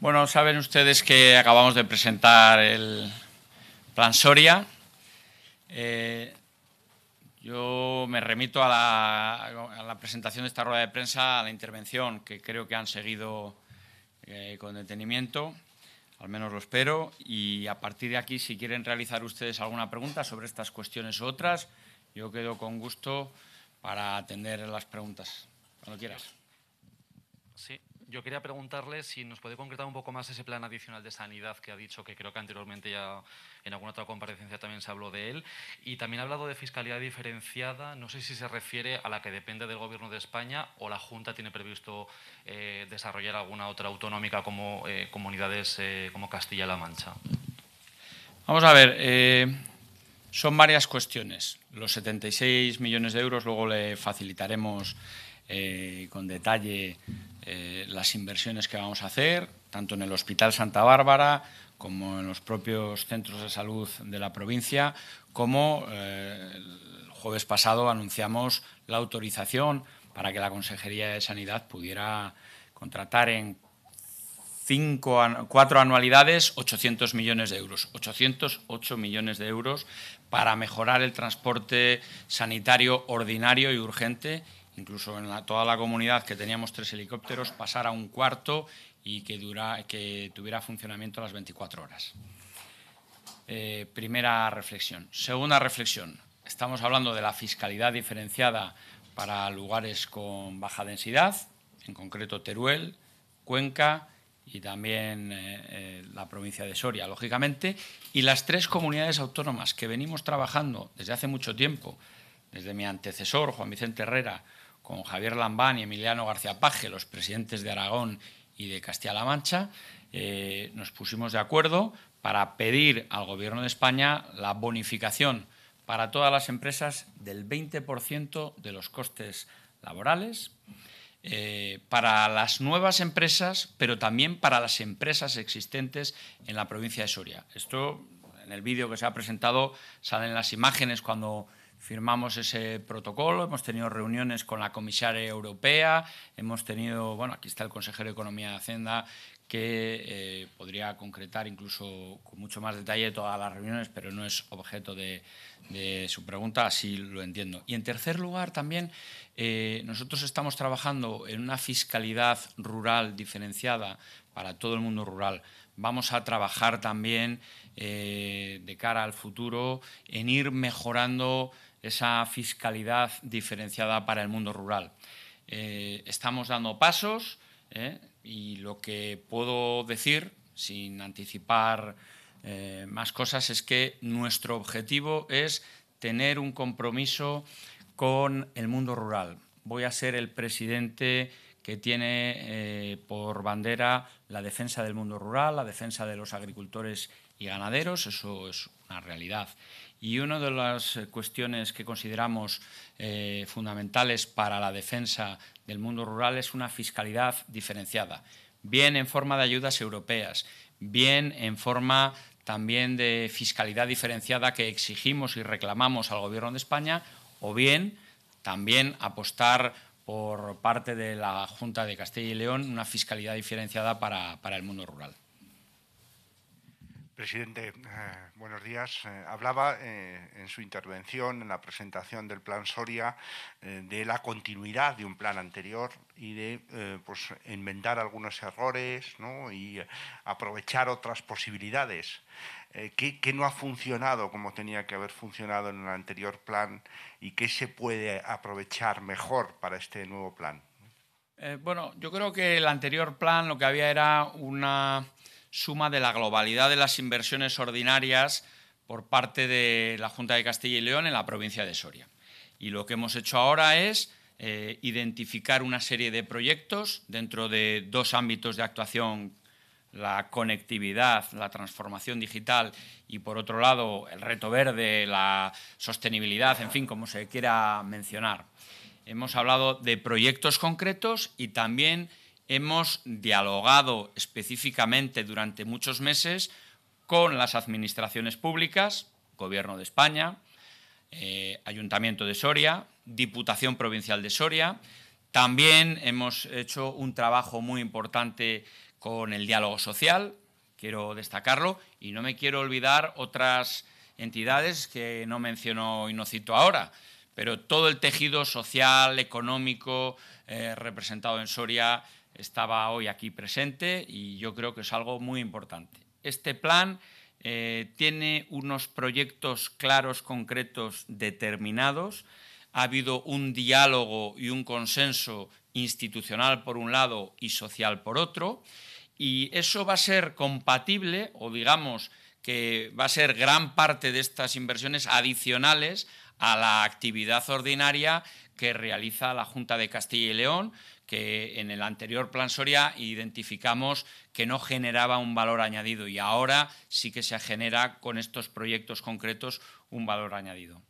Bueno, saben ustedes que acabamos de presentar el plan Soria. Eh, yo me remito a la, presentación de esta rueda de prensa, a la intervención que creo que han seguido eh, con detenimiento, al menos lo espero, y a partir de aquí, si quieren realizar ustedes alguna pregunta sobre estas cuestiones u otras, yo quedo con gusto para atender las preguntas, cuando quieras. Sí, yo quería preguntarle si nos puede concretar un poco más ese plan adicional de sanidad que ha dicho, que creo que anteriormente ya en alguna otra comparecencia también se habló de él. Y también ha hablado de fiscalidad diferenciada. No sé si se refiere a la que depende del Gobierno de España o la Junta tiene previsto eh, desarrollar alguna otra autonómica como eh, comunidades eh, como Castilla-La Mancha. Vamos a ver. Son varias cuestiones. Los 76 millones de euros luego le facilitaremos con detalle eh, las inversiones que vamos a hacer, tanto en el Hospital Santa Bárbara como en los propios centros de salud de la provincia, como eh, el jueves pasado anunciamos la autorización para que la Consejería de Sanidad pudiera contratar en cuatro anualidades 800 millones de euros, 808 millones de euros para mejorar el transporte sanitario ordinario y urgente incluso en toda la comunidad que teníamos tres helicópteros, pasar a un cuarto y que, que tuviera funcionamiento a las 24 horas. Eh, primera reflexión. Segunda reflexión. Estamos hablando de la fiscalidad diferenciada para lugares con baja densidad, en concreto Teruel, Cuenca y también eh, eh, la provincia de Soria, lógicamente, y las tres comunidades autónomas que venimos trabajando desde hace mucho tiempo, desde mi antecesor, Juan Vicente Herrera, con Javier Lambán y Emiliano García Paje, los presidentes de Aragón y de Castilla-La Mancha, eh, nos pusimos de acuerdo para pedir al Gobierno de España la bonificación para todas las empresas del 20% de los costes laborales, eh, para las nuevas empresas, pero también para las empresas existentes en la provincia de Soria. Esto en el vídeo que se ha presentado salen las imágenes cuando firmamos ese protocolo, hemos tenido reuniones con la comisaria europea, hemos tenido, bueno, aquí está el consejero de Economía de Hacienda que eh, podría concretar incluso con mucho más detalle todas las reuniones, pero no es objeto de, su pregunta, así lo entiendo. Y en tercer lugar, también eh, nosotros estamos trabajando en una fiscalidad rural diferenciada para todo el mundo rural. Vamos a trabajar también eh, de cara al futuro en ir mejorando esa fiscalidad diferenciada para el mundo rural. Eh, estamos dando pasos eh, y lo que puedo decir, sin anticipar eh, más cosas, es que nuestro objetivo es tener un compromiso con el mundo rural. Voy a ser el presidente que tiene por bandera la defensa del mundo rural, la defensa de los agricultores y ganaderos, eso es una realidad. Y una de las eh, cuestiones que consideramos eh, fundamentales para la defensa del mundo rural es una fiscalidad diferenciada, bien en forma de ayudas europeas, bien en forma también de fiscalidad diferenciada que exigimos y reclamamos al Gobierno de España, o bien también apostar por parte de la Junta de Castilla y León una fiscalidad diferenciada para el mundo rural. Presidente, eh, buenos días. Eh, hablaba eh, en su intervención, en la presentación del plan Soria, de la continuidad de un plan anterior y de pues, enmendar algunos errores y aprovechar otras posibilidades. ¿qué, ¿Qué no ha funcionado como tenía que haber funcionado en el anterior plan y qué se puede aprovechar mejor para este nuevo plan? bueno, yo creo que el anterior plan lo que había era una suma de la globalidad de las inversiones ordinarias por parte de la Junta de Castilla y León en la provincia de Soria. Y lo que hemos hecho ahora es eh, identificar una serie de proyectos dentro de dos ámbitos de actuación, la conectividad, la transformación digital y, por otro lado, el reto verde, la sostenibilidad, en fin, como se quiera mencionar. Hemos hablado de proyectos concretos y también hemos dialogado específicamente durante muchos meses con las administraciones públicas, Gobierno de España, eh, Ayuntamiento de Soria, Diputación Provincial de Soria. También hemos hecho un trabajo muy importante con el diálogo social, quiero destacarlo, y no me quiero olvidar otras entidades que no menciono y no cito ahora, pero todo el tejido social, económico, eh, representado en Soria, estaba hoy aquí presente y yo creo que es algo muy importante. Este plan eh, tiene unos proyectos claros, concretos, determinados. Ha habido un diálogo y un consenso institucional por un lado y social por otro. Y eso va a ser compatible, o digamos que va a ser gran parte de estas inversiones adicionales a la actividad ordinaria que realiza la Junta de Castilla y León, que en el anterior plan Soria identificamos que no generaba un valor añadido y ahora sí que se genera con estos proyectos concretos un valor añadido.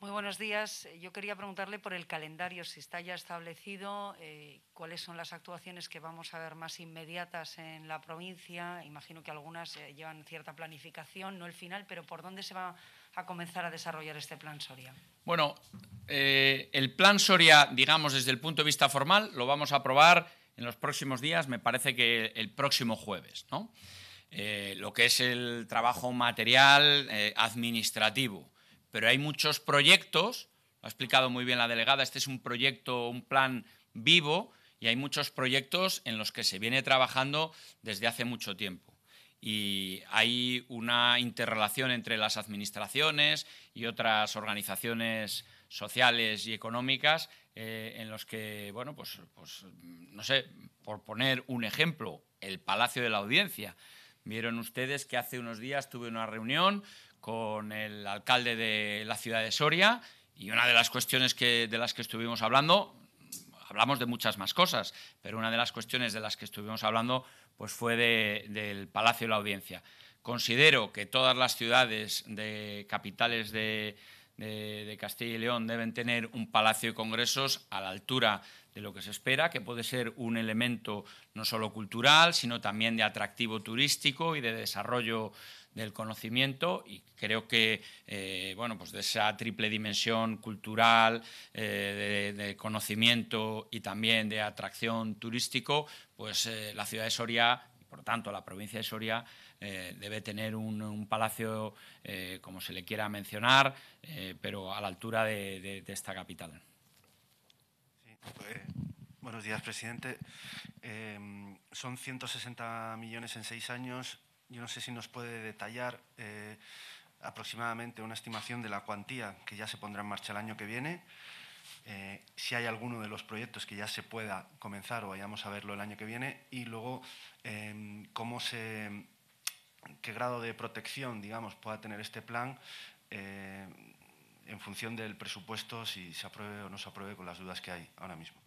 Muy buenos días. Yo quería preguntarle por el calendario, si está ya establecido, eh, cuáles son las actuaciones que vamos a ver más inmediatas en la provincia. Imagino que algunas eh, llevan cierta planificación, no el final, pero ¿por dónde se va a comenzar a desarrollar este plan Soria? Bueno, eh, el plan Soria, digamos, desde el punto de vista formal, lo vamos a aprobar en los próximos días, me parece que el próximo jueves, ¿no? Eh, lo que es el trabajo material eh, administrativo. Pero hay muchos proyectos, lo ha explicado muy bien la delegada, este es un proyecto, un plan vivo, y hay muchos proyectos en los que se viene trabajando desde hace mucho tiempo y hay una interrelación entre las administraciones y otras organizaciones sociales y económicas eh, en los que, bueno, pues, pues, no sé, por poner un ejemplo, el Palacio de la Audiencia. Vieron ustedes que hace unos días tuve una reunión con el alcalde de la ciudad de Soria y una de las cuestiones que, de las que estuvimos hablando, hablamos de muchas más cosas, pero una de las cuestiones de las que estuvimos hablando pues fue del Palacio de la Audiencia. Considero que todas las ciudades de capitales de, de, Castilla y León deben tener un palacio de congresos a la altura de lo que se espera, que puede ser un elemento no solo cultural, sino también de atractivo turístico y de desarrollo del conocimiento y creo que eh, bueno, pues de esa triple dimensión cultural, eh, de, conocimiento y también de atracción turístico, pues eh, la ciudad de Soria, y por tanto la provincia de Soria, debe tener un, palacio, como se le quiera mencionar, pero a la altura de, esta capital. Pues, buenos días, presidente. son 160 millones en seis años yo no sé si nos puede detallar eh, aproximadamente una estimación de la cuantía que ya se pondrá en marcha el año que viene, eh, si hay alguno de los proyectos que ya se pueda comenzar o vayamos a verlo el año que viene, y luego eh, cómo qué grado de protección, digamos, pueda tener este plan en función del presupuesto, si se apruebe o no se apruebe con las dudas que hay ahora mismo.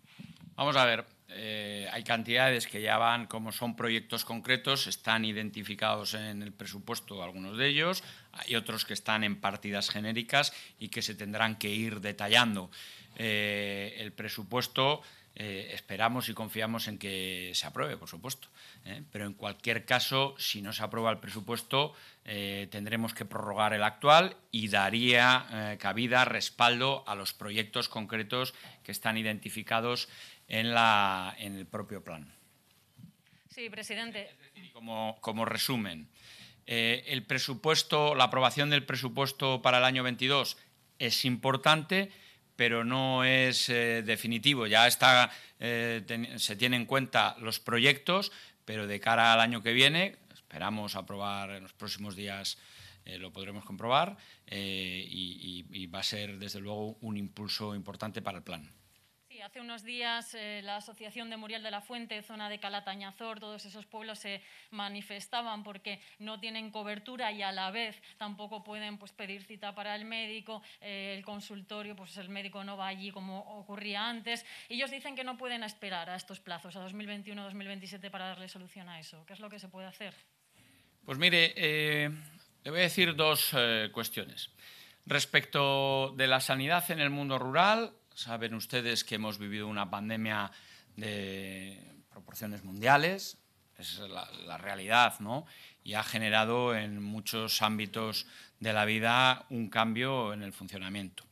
Vamos a ver, eh, hay cantidades que ya van, como son proyectos concretos, están identificados en el presupuesto algunos de ellos, hay otros que están en partidas genéricas y que se tendrán que ir detallando. Eh, el presupuesto eh, esperamos y confiamos en que se apruebe, por supuesto. Pero en cualquier caso, si no se aprueba el presupuesto, tendremos que prorrogar el actual y daría cabida, respaldo a los proyectos concretos que están identificados en, la, en el propio plan. Sí, presidente. como, como resumen, eh, el presupuesto, la aprobación del presupuesto para el año 22 es importante, pero no es eh, definitivo. Ya eh, se tienen en cuenta los proyectos, pero de cara al año que viene, esperamos aprobar en los próximos días, lo podremos comprobar, y va a ser desde luego un impulso importante para el plan hace unos días eh, la Asociación de Muriel de la Fuente, zona de Calatañazor, todos esos pueblos se manifestaban porque no tienen cobertura y a la vez tampoco pueden pues, pedir cita para el médico, eh, el consultorio, pues el médico no va allí como ocurría antes. Ellos dicen que no pueden esperar a estos plazos, a 2021-2027, para darle solución a eso. ¿Qué es lo que se puede hacer? Pues mire, eh, le voy a decir dos cuestiones. Respecto de la sanidad en el mundo rural, saben ustedes que hemos vivido una pandemia de proporciones mundiales, es la, realidad, ¿no? Y ha generado en muchos ámbitos de la vida un cambio en el funcionamiento.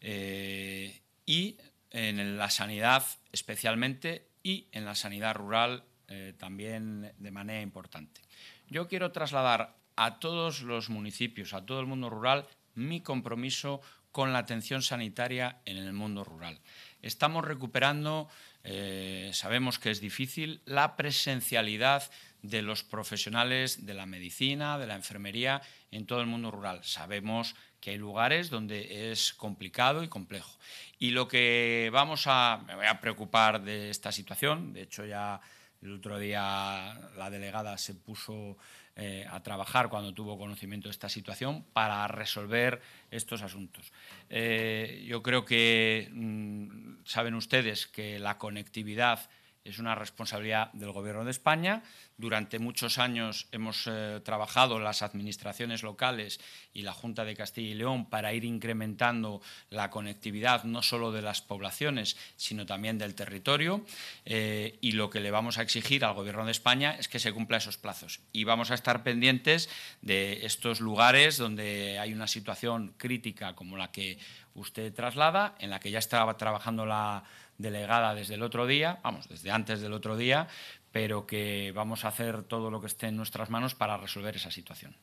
Eh, y en la sanidad especialmente y en la sanidad rural eh, también de manera importante. Yo quiero trasladar a todos los municipios, a todo el mundo rural, mi compromiso con la atención sanitaria en el mundo rural. Estamos recuperando, eh, sabemos que es difícil, la presencialidad de los profesionales de la medicina, de la enfermería en todo el mundo rural. Sabemos que hay lugares donde es complicado y complejo. Y lo que vamos a, me voy a preocupar de esta situación, de hecho ya el otro día la delegada se puso eh, a trabajar cuando tuvo conocimiento de esta situación para resolver estos asuntos. Eh, yo creo que mm, saben ustedes que la conectividad es una responsabilidad del Gobierno de España. Durante muchos años hemos eh, trabajado las administraciones locales y la Junta de Castilla y León para ir incrementando la conectividad no solo de las poblaciones, sino también del territorio. Eh, y lo que le vamos a exigir al Gobierno de España es que se cumpla esos plazos. Y vamos a estar pendientes de estos lugares donde hay una situación crítica como la que usted traslada, en la que ya estaba trabajando la delegada desde el otro día, vamos, desde antes del otro día, pero que vamos a hacer todo lo que esté en nuestras manos para resolver esa situación.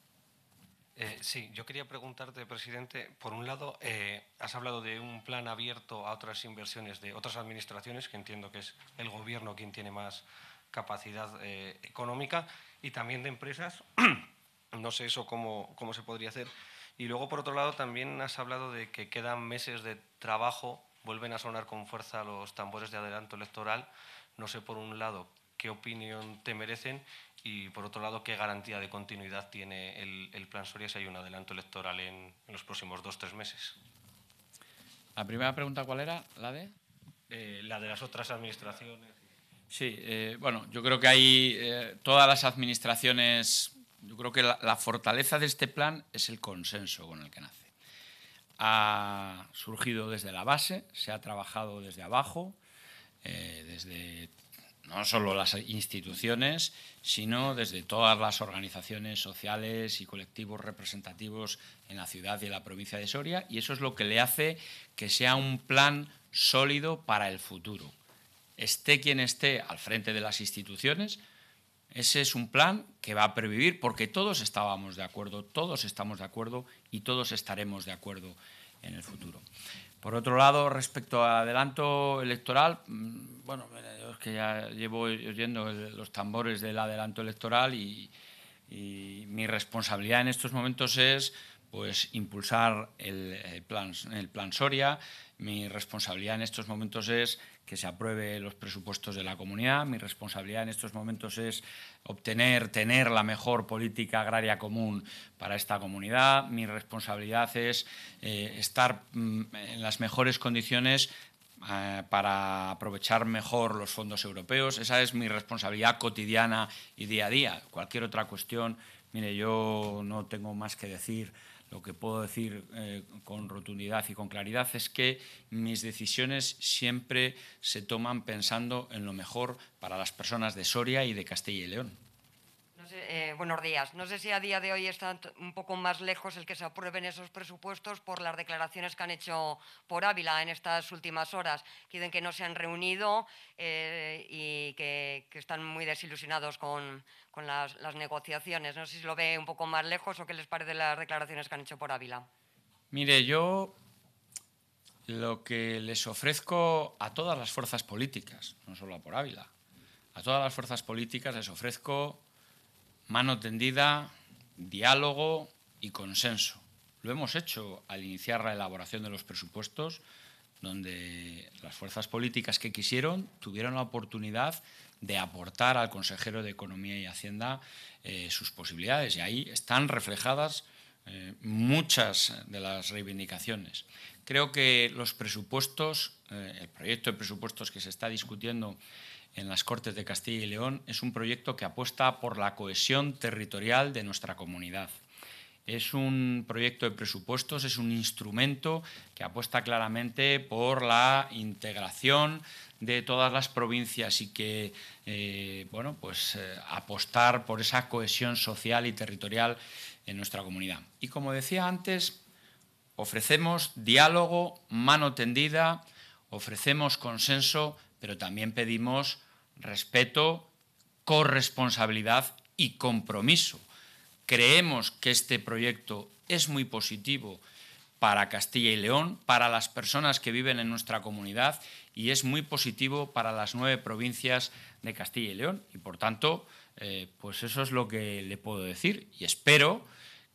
Eh, sí, yo quería preguntarte, presidente, por un lado, eh, has hablado de un plan abierto a otras inversiones de otras administraciones, que entiendo que es el gobierno quien tiene más capacidad eh, económica, y también de empresas. no sé eso cómo, cómo se podría hacer. Y luego, por otro lado, también has hablado de que quedan meses de trabajo vuelven a sonar con fuerza los tambores de adelanto electoral. No sé, por un lado, qué opinión te merecen y, por otro lado, qué garantía de continuidad tiene el, plan Soria si hay un adelanto electoral en, los próximos dos o tres meses. La primera pregunta, ¿cuál era? ¿La de? Eh, la de las otras administraciones. Sí, eh, bueno, yo creo que hay eh, todas las administraciones, yo creo que la fortaleza de este plan es el consenso con el que nace ha surgido desde la base, se ha trabajado desde abajo, eh, desde no solo las instituciones, sino desde todas las organizaciones sociales y colectivos representativos en la ciudad y en la provincia de Soria, y eso es lo que le hace que sea un plan sólido para el futuro. Esté quien esté al frente de las instituciones, ese es un plan que va a pervivir porque todos estábamos de acuerdo, todos estamos de acuerdo y todos estaremos de acuerdo en el futuro. Por otro lado, respecto al adelanto electoral, mm, bueno, es que ya llevo oyendo los tambores del adelanto electoral y, y mi responsabilidad en estos momentos es pues impulsar el, plan, Soria. Mi responsabilidad en estos momentos es que se apruebe los presupuestos de la comunidad. Mi responsabilidad en estos momentos es obtener, tener la mejor política agraria común para esta comunidad. Mi responsabilidad es eh, estar mm, en las mejores condiciones eh, para aprovechar mejor los fondos europeos. Esa es mi responsabilidad cotidiana y día a día. Cualquier otra cuestión, mire, yo no tengo más que decir lo que puedo decir eh, con rotundidad y con claridad es que mis decisiones siempre se toman pensando en lo mejor para las personas de Soria y de Castilla y León. Eh, buenos días. No sé si a día de hoy está un poco más lejos el que se aprueben esos presupuestos por las declaraciones que han hecho por Ávila en estas últimas horas. Quieren que no se han reunido eh, y que, están muy desilusionados con, las, negociaciones. No sé si lo ve un poco más lejos o qué les parece las declaraciones que han hecho por Ávila. Mire, yo lo que les ofrezco a todas las fuerzas políticas, no solo a por Ávila, a todas las fuerzas políticas les ofrezco mano tendida, diálogo y consenso. Lo hemos hecho al iniciar la elaboración de los presupuestos, donde las fuerzas políticas que quisieron tuvieron la oportunidad de aportar al consejero de Economía y Hacienda eh, sus posibilidades. Y ahí están reflejadas eh, muchas de las reivindicaciones. Creo que los presupuestos, eh, el proyecto de presupuestos que se está discutiendo en las Cortes de Castilla y León es un proyecto que apuesta por la cohesión territorial de nuestra comunidad. Es un proyecto de presupuestos, es un instrumento que apuesta claramente por la integración de todas las provincias y que, eh, bueno, pues apostar por esa cohesión social y territorial en nuestra comunidad. Y como decía antes, ofrecemos diálogo, mano tendida, ofrecemos consenso, pero también pedimos respeto, corresponsabilidad y compromiso. Creemos que este proyecto es muy positivo para Castilla y León, para las personas que viven en nuestra comunidad y es muy positivo para las nueve provincias de Castilla y León. Y por tanto, eh, pues eso es lo que le puedo decir y espero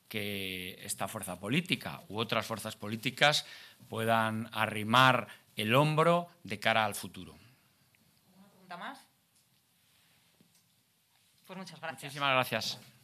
que esta fuerza política u otras fuerzas políticas puedan arrimar el hombro de cara al futuro. Pues muchas gracias. Muchísimas gracias.